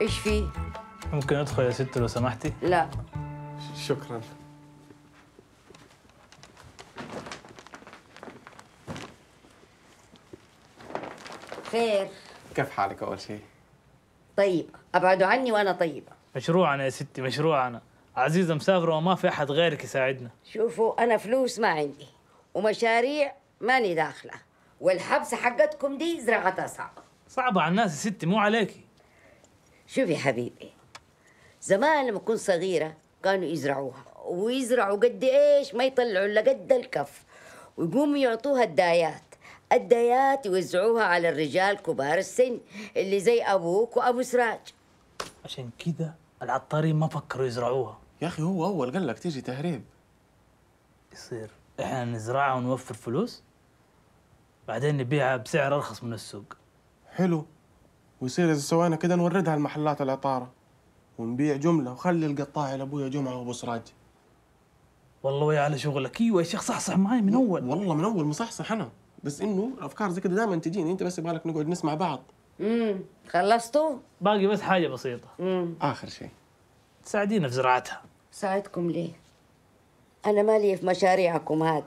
ايش في؟ ممكن ادخل يا ست لو سمحتي؟ لا شكرا خير كيف حالك اول شيء؟ طيب ابعدوا عني وانا طيبه مشروعنا يا ستي مشروعنا عزيزه مسافره وما في احد غيرك يساعدنا شوفوا انا فلوس ما عندي ومشاريع ماني داخله والحبسه حقتكم دي زراعتها صعبه صعبه على الناس يا ستي مو عليكي شوفي حبيبي زمان لما كنت صغيرة كانوا يزرعوها ويزرعوا قد ايش ما يطلعوا الا قد الكف ويقوموا يعطوها الدايات الدايات يوزعوها على الرجال كبار السن اللي زي ابوك وابو سراج عشان كده العطارين ما فكروا يزرعوها يا اخي هو اول قال لك تيجي تهريب يصير احنا نزرعها ونوفر فلوس بعدين نبيعها بسعر ارخص من السوق حلو ويصير اذا سوينا كده نوردها المحلات العطاره ونبيع جمله وخلي القطاع لابويا جمعه وابو سراج والله ويا على شغلك ايوه يا شيخ صحصح معي من اول والله من اول مصحصح انا بس انه الافكار زي كده دائما تجيني انت بس يبغالك نقعد نسمع بعض امم خلصتوا؟ باقي بس حاجه بسيطه امم اخر شيء تساعدينا في زراعتها ساعدكم ليه؟ انا مالي في مشاريعكم هذه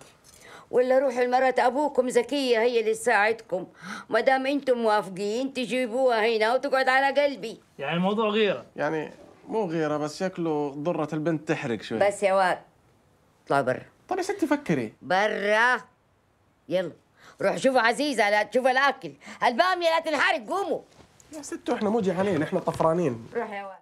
ولا روحوا لمرات ابوكم زكيه هي اللي تساعدكم ما دام انتم موافقين تجيبوها هنا وتقعد على قلبي يعني الموضوع غيره يعني مو غيره بس شكله ضره البنت تحرق شوي بس يا واد اطلع برا طب يا ستي فكري برا يلا روح شوفوا عزيزة لا تشوف الاكل الباميه لا تنحرق قوموا يا ستو احنا مو جعانين احنا طفرانين روح يا واد